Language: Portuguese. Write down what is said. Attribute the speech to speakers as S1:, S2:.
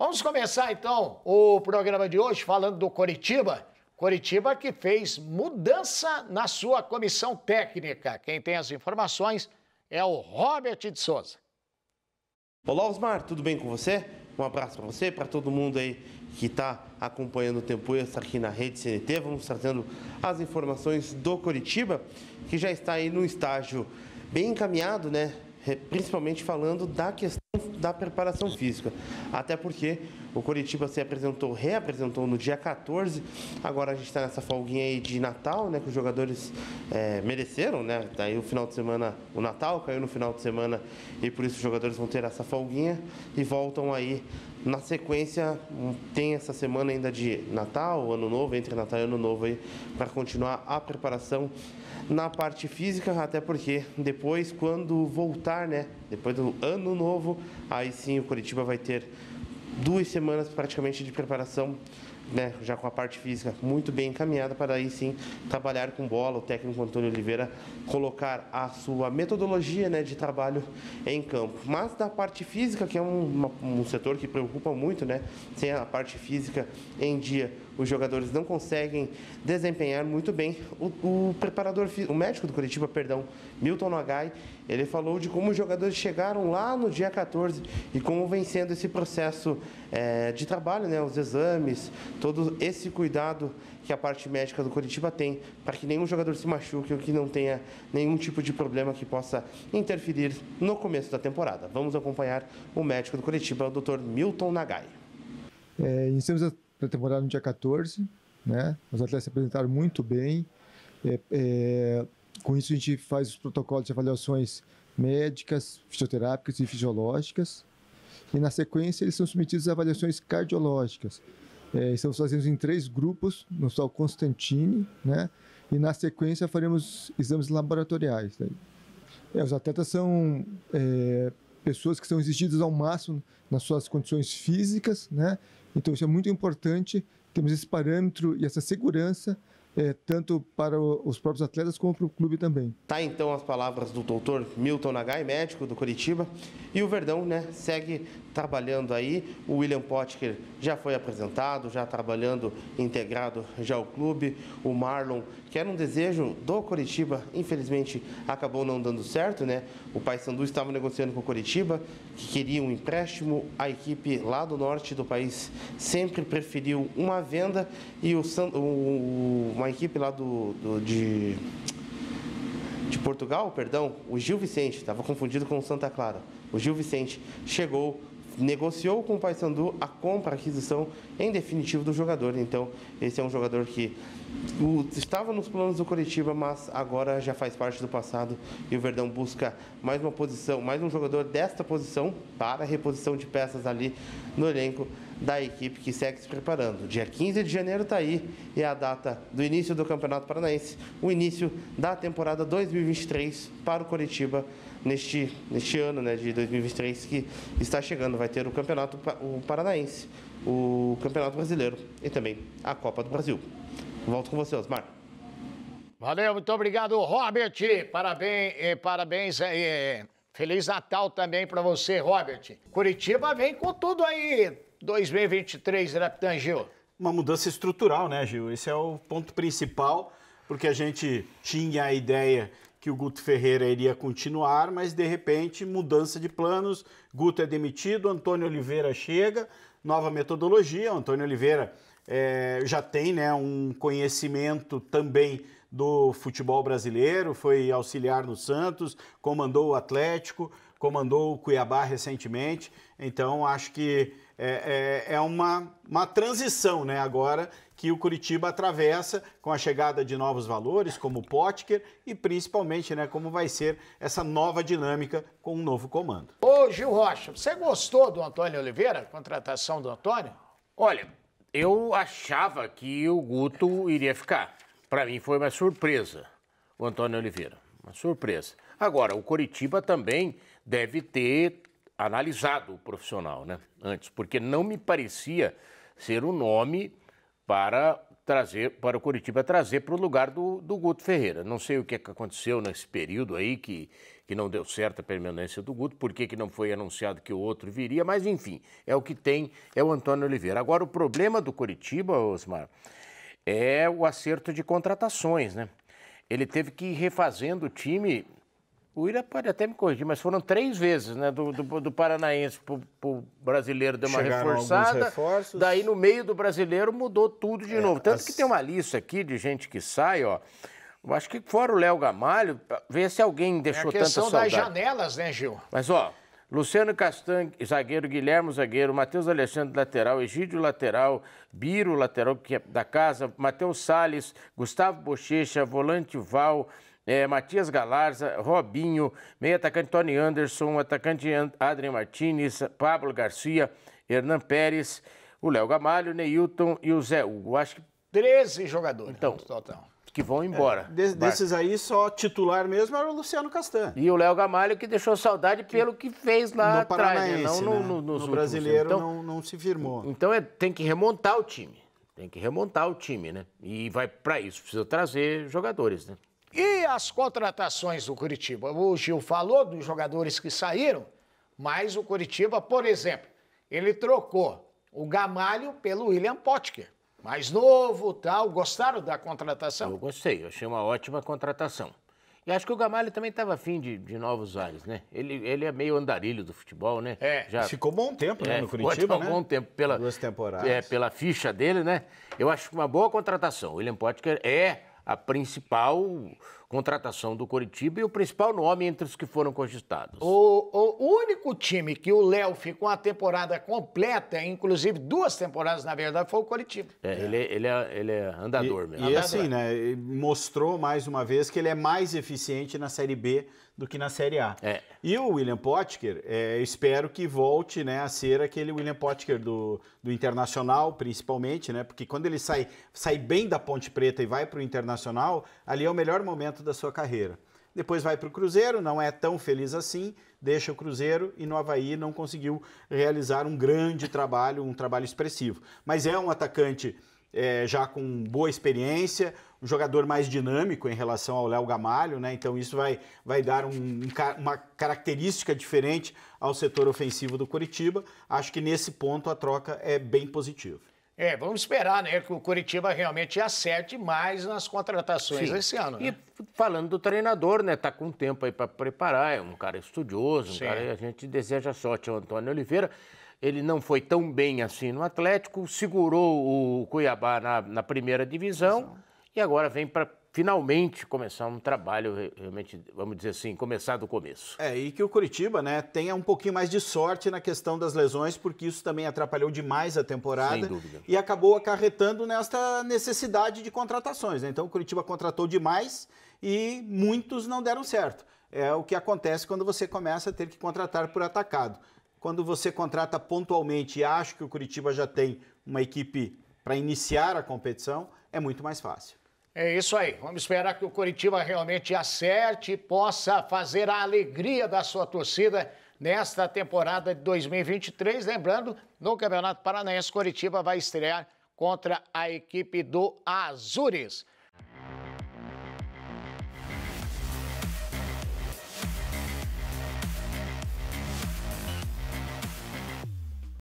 S1: Vamos começar então o programa de hoje falando do Coritiba. Coritiba que fez mudança na sua comissão técnica. Quem tem as informações é o Robert
S2: de Souza. Olá, Osmar, tudo bem com você? Um abraço para você, para todo mundo aí que está acompanhando o Tempo Extra aqui na Rede CNT. Vamos trazendo as informações do Coritiba, que já está aí no estágio bem encaminhado, né? principalmente falando da questão da preparação física. Até porque o Curitiba se apresentou, reapresentou no dia 14. Agora a gente está nessa folguinha aí de Natal, né? Que os jogadores é, mereceram, né? Daí tá o final de semana, o Natal caiu no final de semana e por isso os jogadores vão ter essa folguinha e voltam aí na sequência, tem essa semana ainda de Natal, Ano Novo, entre Natal e Ano Novo aí, para continuar a preparação na parte física, até porque depois, quando voltar, né, depois do Ano Novo, aí sim o Curitiba vai ter duas semanas praticamente de preparação né, já com a parte física muito bem encaminhada, para aí sim trabalhar com bola. O técnico Antônio Oliveira colocar a sua metodologia né, de trabalho em campo. Mas da parte física, que é um, um setor que preocupa muito, né, sem a parte física em dia, os jogadores não conseguem desempenhar muito bem. O, o preparador, o médico do Curitiba, perdão, Milton Nagai, ele falou de como os jogadores chegaram lá no dia 14 e como vem sendo esse processo é, de trabalho, né, os exames, todo esse cuidado que a parte médica do Curitiba tem para que nenhum jogador se machuque ou que não tenha nenhum tipo de problema que possa interferir no começo da temporada. Vamos acompanhar o médico do Curitiba, o Dr. Milton Nagai.
S1: É, iniciamos a temporada no dia 14, né? Os atletas se apresentaram muito bem. É, é, com isso a gente faz os protocolos de avaliações médicas, fisioterápicas e fisiológicas e na sequência eles são submetidos a avaliações cardiológicas. É, estamos fazendo em três grupos, no Sol Constantini, né? E na sequência faremos exames laboratoriais. Né? É, os atletas são é, pessoas que são exigidas ao máximo nas suas condições físicas, né? Então isso é muito importante. Temos esse parâmetro e essa segurança é, tanto para o, os próprios atletas como para o clube também.
S2: Tá então as palavras do doutor Milton Nagai, médico do Curitiba, e o Verdão né, segue trabalhando aí, o William Potker já foi apresentado, já trabalhando integrado já ao clube, o Marlon, que era um desejo do Curitiba, infelizmente acabou não dando certo, né? O Paysandu estava negociando com o Curitiba, que queria um empréstimo, a equipe lá do norte do país sempre preferiu uma venda e o, San... o uma equipe lá do, do de, de Portugal, perdão, o Gil Vicente, estava confundido com o Santa Clara. O Gil Vicente chegou, negociou com o Paysandu a compra, a aquisição em definitivo do jogador. Então, esse é um jogador que o, estava nos planos do Curitiba, mas agora já faz parte do passado e o Verdão busca mais uma posição, mais um jogador desta posição para reposição de peças ali no elenco da equipe que segue se preparando. Dia 15 de janeiro está aí, é a data do início do Campeonato Paranaense, o início da temporada 2023 para o Curitiba neste, neste ano né, de 2023 que está chegando. Vai ter o Campeonato o Paranaense, o Campeonato Brasileiro e também a Copa do Brasil. Volto com você, Osmar.
S1: Valeu, muito obrigado, Robert. Parabéns, e eh, parabéns. Eh, eh, feliz Natal também para você, Robert.
S3: Curitiba vem com tudo aí. 2023, Raptan né, Gil? Uma mudança estrutural, né, Gil? Esse é o ponto principal, porque a gente tinha a ideia que o Guto Ferreira iria continuar, mas de repente mudança de planos, Guto é demitido, Antônio Oliveira chega, nova metodologia, o Antônio Oliveira é, já tem né, um conhecimento também do futebol brasileiro, foi auxiliar no Santos, comandou o Atlético, comandou o Cuiabá recentemente, então acho que é, é, é, uma, uma transição né, agora que o Curitiba atravessa com a chegada de novos valores, como o Potker, e principalmente né, como vai ser essa nova dinâmica com um novo comando. Ô Gil Rocha, você gostou do Antônio Oliveira, contratação do Antônio?
S1: Olha,
S4: eu achava que o Guto iria ficar. Para mim foi uma surpresa o Antônio Oliveira, uma surpresa. Agora, o Curitiba também deve ter analisado o profissional, né? Antes, porque não me parecia ser o um nome para trazer para o Curitiba trazer para o lugar do, do Guto Ferreira. Não sei o é que, aconteceu nesse período aí que, que não deu certo a permanência do Guto, por que, que não foi anunciado que o outro viria, mas enfim, é o que tem, é o Antônio Oliveira. Agora, o problema do Curitiba, Osmar, é o acerto de contratações, né? Ele teve que ir refazendo o time o Ira pode até me corrigir, mas foram três vezes, né? Do, do, do paranaense pro, pro brasileiro deu uma Chegaram reforçada. Daí no meio do brasileiro mudou tudo de é, novo. Tanto as... que tem uma lista aqui de gente que sai, ó. Eu acho que fora o Léo Gamalho, vê se alguém é deixou tanta saudade. A questão das
S1: janelas, né, Gil?
S4: Mas, ó, Luciano Castanho, zagueiro, Guilherme, zagueiro, Matheus Alexandre, lateral, Egídio, lateral, Biro, lateral que é da casa, Matheus Salles, Gustavo Bochecha, volante Val, é, Matias Galarza, Robinho, meio atacante Tony Anderson, atacante Adrian Martinez, Pablo Garcia, Hernan Pérez, o Léo Gamalho, Neilton e o Zé Hugo. Acho que 13 jogadores então, né, total. Que vão embora.
S3: É, de, desses aí, só titular mesmo era o Luciano Castanho. E o Léo Gamalho, que deixou saudade que, pelo que fez lá no atrás. Né? Não no, né? no, no, no brasileiro então, não, não se firmou. Então é, tem
S4: que remontar o time. Tem que remontar o time, né? E vai para isso, precisa trazer jogadores, né?
S1: E as contratações do Curitiba? O Gil falou dos jogadores que saíram, mas o Curitiba, por exemplo, ele trocou o Gamalho pelo William Potker. Mais novo, tal. Gostaram da contratação? Eu gostei, achei uma
S4: ótima contratação. E acho que o Gamalho também estava afim de, de, novos ares, né? Ele, ele é meio andarilho do futebol, né? É, Já, ficou
S3: bom tempo né, é, no Curitiba, ficou né? bom tempo. Pela, Duas temporadas. É,
S4: pela ficha dele, né? Eu acho que uma boa contratação. O William Potker é a principal contratação do Coritiba e o principal nome entre os que foram cogitados.
S1: O, o único time que o Léo ficou a temporada completa, inclusive duas temporadas, na verdade, foi o Coritiba.
S3: É, é. Ele, ele, é, ele é andador e, mesmo. E é andador. assim, né, mostrou mais uma vez que ele é mais eficiente na Série B do que na Série A. É. E o William Potker, é, espero que volte né, a ser aquele William Potker do, do Internacional, principalmente, né? Porque quando ele sai, sai bem da Ponte Preta e vai para o Internacional, ali é o melhor momento momento da sua carreira. Depois vai para o Cruzeiro, não é tão feliz assim, deixa o Cruzeiro e no Havaí não conseguiu realizar um grande trabalho, um trabalho expressivo. Mas é um atacante é, já com boa experiência, um jogador mais dinâmico em relação ao Léo Gamalho, né? Então isso vai, vai dar um, uma característica diferente ao setor ofensivo do Curitiba. Acho que nesse ponto a troca é bem positiva.
S1: É, vamos esperar, né, que o Curitiba realmente acerte mais nas contratações Sim. esse ano. Né?
S4: E falando do treinador, né, tá com tempo aí para preparar, é um cara estudioso, um Sim. cara a gente deseja sorte ao Antônio Oliveira. Ele não foi tão bem assim no Atlético, segurou o Cuiabá na, na primeira divisão, divisão. e agora vem para finalmente começar um trabalho, realmente, vamos dizer assim, começar do começo.
S3: É, e que o Curitiba né, tenha um pouquinho mais de sorte na questão das lesões, porque isso também atrapalhou demais a temporada. Sem dúvida. E acabou acarretando nesta necessidade de contratações. Né? Então o Curitiba contratou demais e muitos não deram certo. É o que acontece quando você começa a ter que contratar por atacado. Quando você contrata pontualmente e acha que o Curitiba já tem uma equipe para iniciar a competição, é muito mais fácil.
S1: É isso aí. Vamos esperar que o Curitiba realmente acerte e possa fazer a alegria da sua torcida nesta temporada de 2023. Lembrando, no Campeonato Paranaense, Curitiba vai estrear contra a equipe do Azures.